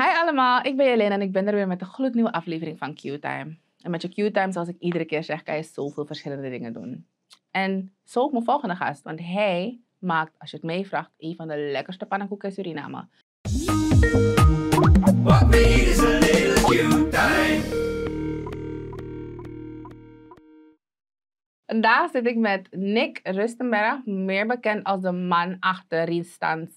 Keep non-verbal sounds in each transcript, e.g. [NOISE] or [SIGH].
Hi allemaal, ik ben Jelena en ik ben er weer met een gloednieuwe aflevering van Q-Time. En met je Q-Time, zoals ik iedere keer zeg, kan je zoveel verschillende dingen doen. En zo ook mijn volgende gast, want hij maakt, als je het meevraagt, een van de lekkerste pannenkoeken in Suriname. What is a little Q-Time? Daar zit ik met Nick Rustenberg, meer bekend als de man achter Rienstans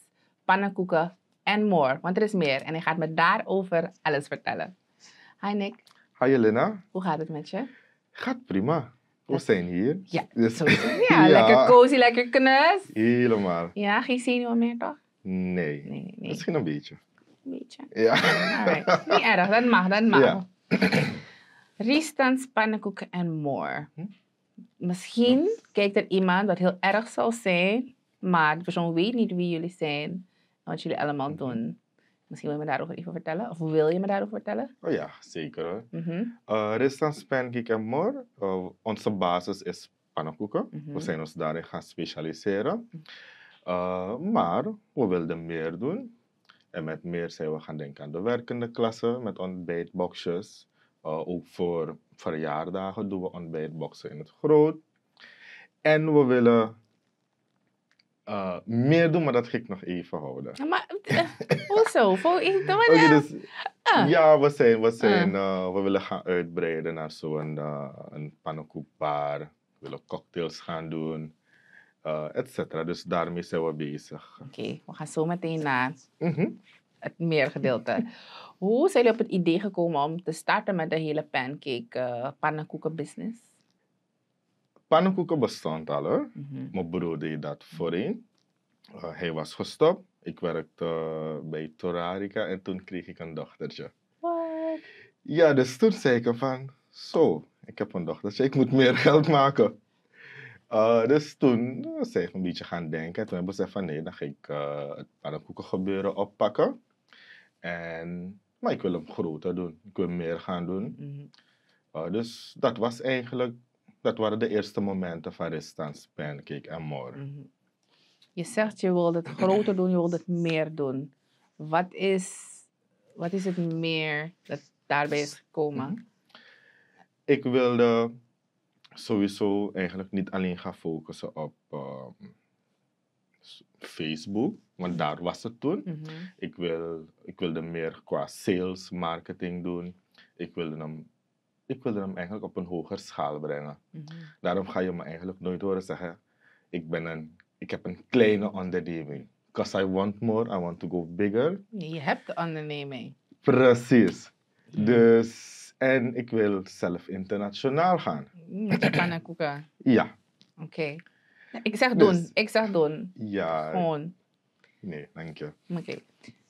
pannenkoeken en more, want er is meer. En hij gaat me daarover alles vertellen. Hi Nick. Hi Jelena. Hoe gaat het met je? Gaat prima. We zijn hier. Ja, dus, [LAUGHS] ja, lekker cozy, lekker knus. Helemaal. Ja, geen zenuwen meer toch? Nee. nee, nee. Misschien een beetje. Een beetje. Ja. Niet erg, dat mag, dat mag. Ja. Riestans, [CLEARS THROAT] pannenkoeken en more. Hm? Misschien kijkt er iemand wat heel erg zal zijn, maar de persoon weet niet wie jullie zijn wat jullie allemaal mhm. doen. Misschien wil je me daarover even vertellen? Of wil je me daarover vertellen? Oh ja, zeker. Mm -hmm. uh, eh, Restaurant and More. Eh, onze basis is pannenkoeken. Mm -hmm. We zijn ons daarin gaan specialiseren. Mhm. Eh, maar we wilden meer doen. En met meer zijn we gaan denken aan de werkende klasse met ontbijtboxjes. ook voor verjaardagen doen we ontbijtboxen in het groot. En we willen eh, meer doen, maar dat ga ik nog even houden. Ja, maar eh, hoezo? Voor [LAUGHS] okay, dus, ah. Ja, we, zijn, we, zijn, ah. eh, we willen gaan uitbreiden naar zo'n uh, een pannenkoekbar. We willen cocktails gaan doen. etcetera. Dus daarmee zijn we bezig. Oké, we gaan zo meteen naar mhm. het meer gedeelte. Hoe zijn jullie op het idee gekomen om te starten met de hele pancake pannenkoeken business? pannenkoeken bestond al hoor. Mm Mijn broer deed dat mhm. voorheen. Uh, eh, hij was gestopt. Ik werkte eh, bij Torarica en toen kreeg ik een dochtertje. What? Ja, dus toen zei ik van, zo, ik heb een dochtertje, ik moet meer geld maken. Eh, dus toen zei ik een beetje gaan denken. En toen hebben ze van, nee, dan ga ik het pannenkoeken gebeuren oppakken. En, maar ik wil hem groter doen. Ik wil meer gaan doen. Mhm. dus dat was eigenlijk dat waren de eerste momenten van Ristans Pancake en More. Mhm. Je zegt je wilt het groter doen, je wilt het meer doen. Wat is, wat is het meer dat daarbij is gekomen? Mhm. Ik wilde sowieso eigenlijk niet alleen gaan focussen op ehm, Facebook, want daar was het toen. Mhm. ik, wil, ik wilde meer qua sales, marketing doen. Ik wilde hem ik wilde hem eigenlijk op een hoger schaal brengen. Mhm. Daarom ga je me eigenlijk nooit horen zeggen, ik, ben een, ik heb een kleine mhm. onderneming. Because I want more, I want to go bigger. Je hebt de onderneming. Precies. Dus, en ik wil zelf internationaal gaan. Japan koeken. Ja. Oké. Ik zeg dus doen, ik zeg doen. Ja. Gewoon. Nee, dank je. Oké.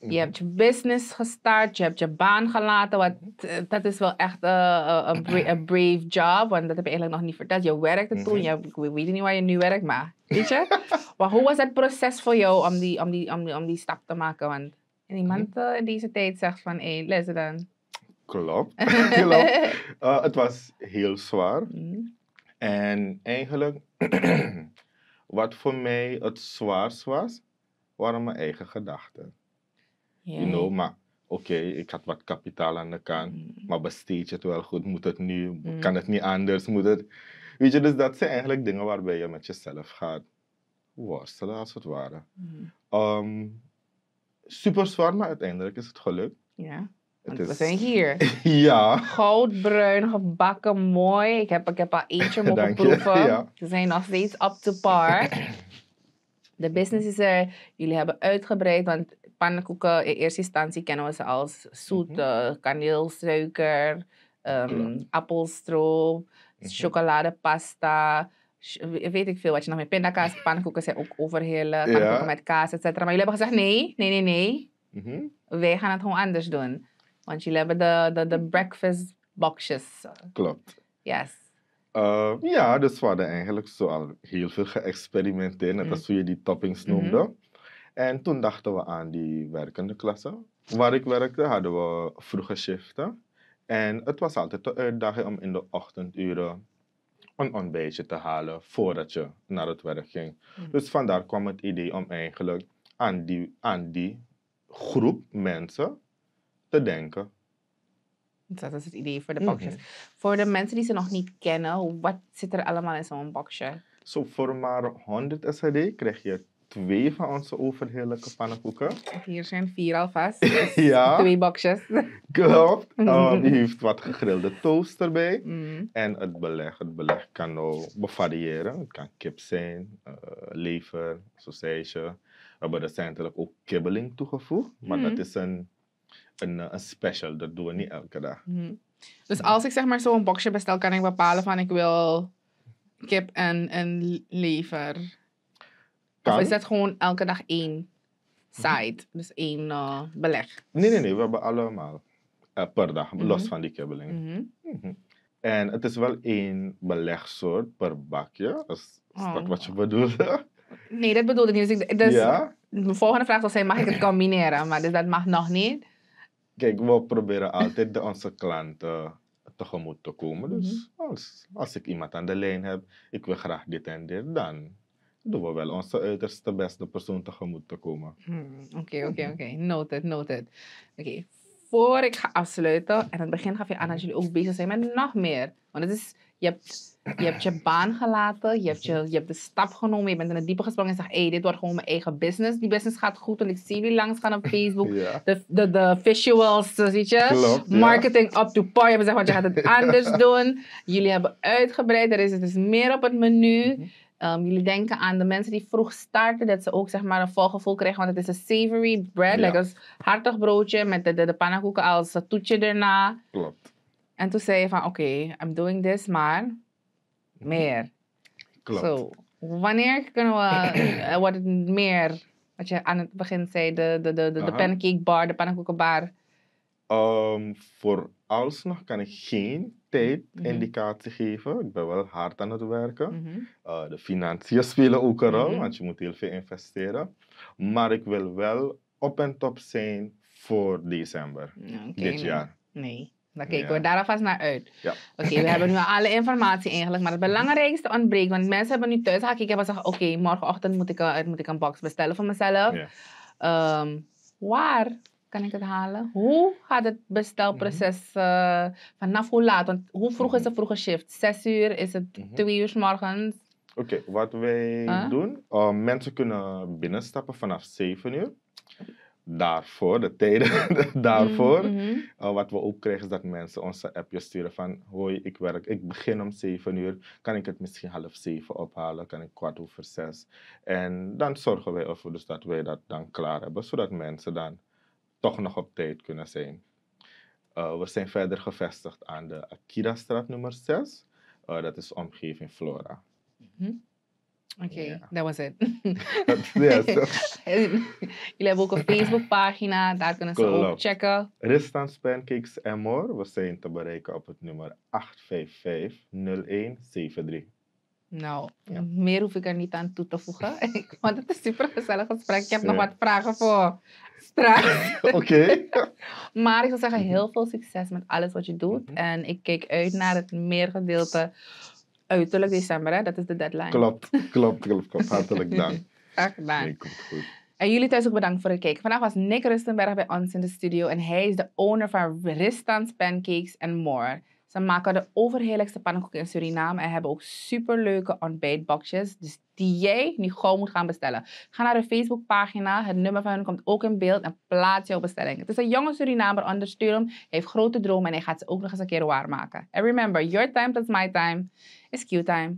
Je mhm. hebt je business gestart, je hebt je baan gelaten. Wat, eh, dat is wel echt eh, eh, een brave job, want dat heb je eigenlijk nog niet verteld. Je werkte toen, mhm. je, weet niet waar je nu werkt, maar weet je? [LAUGHS] maar hoe was het proces voor jou om die, om die, om die, stap te maken? Want niemand mhm. in deze tijd zegt van, hé, let's it dan. Klopt, [LAUGHS] het was heel zwaar. En eigenlijk, [CLEARS THROAT] wat voor mij het zwaarst was, waren mijn eigen gedachten. Yeah. maar oké, ik had wat kapitaal aan de kant, mm. maar besteed je het wel goed? Moet het nu? Mm. Kan het niet anders? Moet het? Weet je, dus dat zijn eigenlijk dingen waarbij je met jezelf gaat worstelen, als het ware. Mm. Ehm, super zwaar, maar uiteindelijk is het gelukt. Ja. we zijn hier. [LAUGHS] ja. Goudbruin, gebakken, mooi. Ik heb, ik heb al eentje [LAUGHS] mogen proeven. Ja. Ze zijn nog steeds up to par. [CLEARS THROAT] De business is er. Jullie hebben uitgebreid, want pannenkoeken in e-, eerste instantie kennen we ze als zoet, mm -hmm. Eh, kaneelsuiker, ehm, appelstroop, mm -hmm. chocoladepasta weet ik veel wat je nog meer. Pindakaas, pannenkoeken zijn ook overheerlijk. Pannenkoeken met kaas, et cetera. Maar jullie hebben gezegd, nee, nee, nee, nee. Mm Wij gaan het gewoon anders doen. Want jullie hebben de, de, de breakfast boxjes. Klopt. Yes. Ehm, ja, dus we hadden eigenlijk zo al heel veel geëxperimenteerd. Net mm. als hoe je die toppings mhm. noemde. En toen dachten we aan die werkende klasse. Waar ik werkte hadden we vroege shiften. En het was altijd de uitdaging om in de ochtenduren een ontbijtje te halen voordat je naar het werk ging. Mhm. Dus vandaar kwam het idee om eigenlijk aan die, aan die groep mensen te denken. Dat is het idee voor de mhm. boxjes. Voor de mensen die ze nog niet kennen, wat zit er allemaal in zo'n boxje? Zo, voor maar 100 SHD krijg je twee van onze overheerlijke pannenkoeken. Hier zijn vier alvast. [LAUGHS] Dus ja. Twee boxjes. Klopt. Um, [LAUGHS] heeft wat gegrilde toast erbij. Mm. En het beleg. Het beleg kan ook nou variëren. Het kan kip zijn, uh, lever, sausage. We hebben recentelijk ook kibbeling toegevoegd. Maar mm. dat is een, eh, een, special. Dat doen we niet elke dag. Mm. Dus als ik zeg maar zo'n boxje bestel, kan ik bepalen van ik wil kip en, en lever. Of is dat gewoon elke dag één mhm. site, dus één eh, beleg? Nee, nee, nee. We hebben allemaal eh, per dag, mhm. los van die kibbeling. Mm mhm. En het is wel één belegsoort per bakje. Is, dat oh. wat je bedoelde? Nee, dat bedoelde niet. Dus, dus, ja? de volgende vraag zal zijn, mag ik het combineren? Maar dus dat mag nog niet. Kijk, we proberen altijd de, onze klanten tegemoet te komen. Dus als, als ik iemand aan de lijn heb, ik wil graag dit en dit, dan doen we wel onze uiterste eh, beste de persoon tegemoet te komen. Hmm, oké, oké, mhm. oké. Noted, noted. Oké, voor ik ga afsluiten, en aan het begin gaf je aan dat jullie ook bezig zijn met nog meer. Want het is, je hebt je, baan gelaten, je hebt, je, mhm. je hebt de stap genomen, je bent in het diepe gesprongen en zegt, hey, dit wordt gewoon mijn eigen business. Die business gaat goed en ik zie jullie langs op Facebook. [LAUGHS] De, de, de visuals, eh, weet je. Marketing up to par. Je hebt gezegd, je gaat het [LAUGHS] anders doen. Jullie hebben uitgebreid, er is, het is meer op het menu. Mhm. Ehm, jullie denken aan de mensen die vroeg starten, dat ze ook zeg maar een volgevoel kregen want het is een savory bread, ja. like een hartig broodje met de, de, pannenkoeken als toetje erna. Klopt. En toen zei je van, oké, I'm doing this, maar mhm. meer. Klopt. wanneer kunnen we wat [CLEARS THROAT] eh, meer, wat je aan het begin zei, de, de, de, de, pancake bar, de pannenkoekenbar? Um, voor alsnog kan ik geen tijdindicatie mhm. geven. Ik ben wel hard aan het werken. Mhm. Eh, de financiën spelen ook een rol, mhm. want je moet heel veel investeren. Maar ik wil wel op en top zijn voor december dit jaar. Nee. nee. Dan kijken we daar alvast naar uit. Oké, we hebben nu [LAUGHS] alle informatie eigenlijk. Maar het belangrijkste ontbreekt. Want mensen hebben nu thuis ik en zeg: Oké, morgenochtend moet ik, een, eh, moet ik een box bestellen voor mezelf. Ehm, waar? kan ik het halen? Hoe gaat het bestelproces mhm. eh, vanaf hoe laat? Want hoe vroeg is de mhm. vroege shift? Zes uur? Is het mhm. twee uur s morgens? Oké, wat wij ah. doen, uh, mensen kunnen binnenstappen vanaf 7 uur. Daarvoor, de tijden [LAUGHS] daarvoor. Eh, wat we ook krijgen is dat mensen onze appjes sturen van... Hoi, ik werk, ik begin om 7 uur. Kan ik het misschien half zeven ophalen? Kan ik kwart over zes? En dan zorgen wij ervoor dus dat wij dat dan klaar hebben. Zodat mensen dan toch nog op tijd kunnen zijn. Eh, we zijn verder gevestigd aan de Akira-straat nummer 6. Eh, dat is omgeving Flora. Mhm. Oké, dat that was it. [LAUGHS] [LAUGHS] Jullie hebben ook een Facebookpagina, daar kunnen ze ook checken. Ristans Pancakes en More, we zijn te bereiken op het nummer 855-0173. Nou, meer hoef ik er niet aan toe te voegen. [LAUGHS] Want het is super gezellig gesprek. Ik heb nog wat vragen voor straks. [LAUGHS] Oké. maar ik zou zeggen, heel veel succes met alles wat je doet. Mhm. En ik kijk uit naar het meer gedeelte uiterlijk december. Dat is de deadline. Klopt, [LAUGHS] klopt, klopt. Hartelijk dank. Echt. goed. En jullie thuis ook bedankt voor het kijken. Vandaag was Nick Rustenberg bij ons in de studio en hij is de owner van Ristans Pancakes and More. Ze maken de overheerlijkste pannenkoeken in Suriname en hebben ook superleuke ontbijtboxjes. Dus die jij nu gewoon moet gaan bestellen. Ga naar de Facebookpagina. Het nummer van hen komt ook in beeld en plaats jouw bestelling. Het is een jonge Surinamer, ondersteun Hij heeft grote dromen en hij gaat ze ook nog eens een keer waarmaken. En remember, your time, that's my time, is Q-time.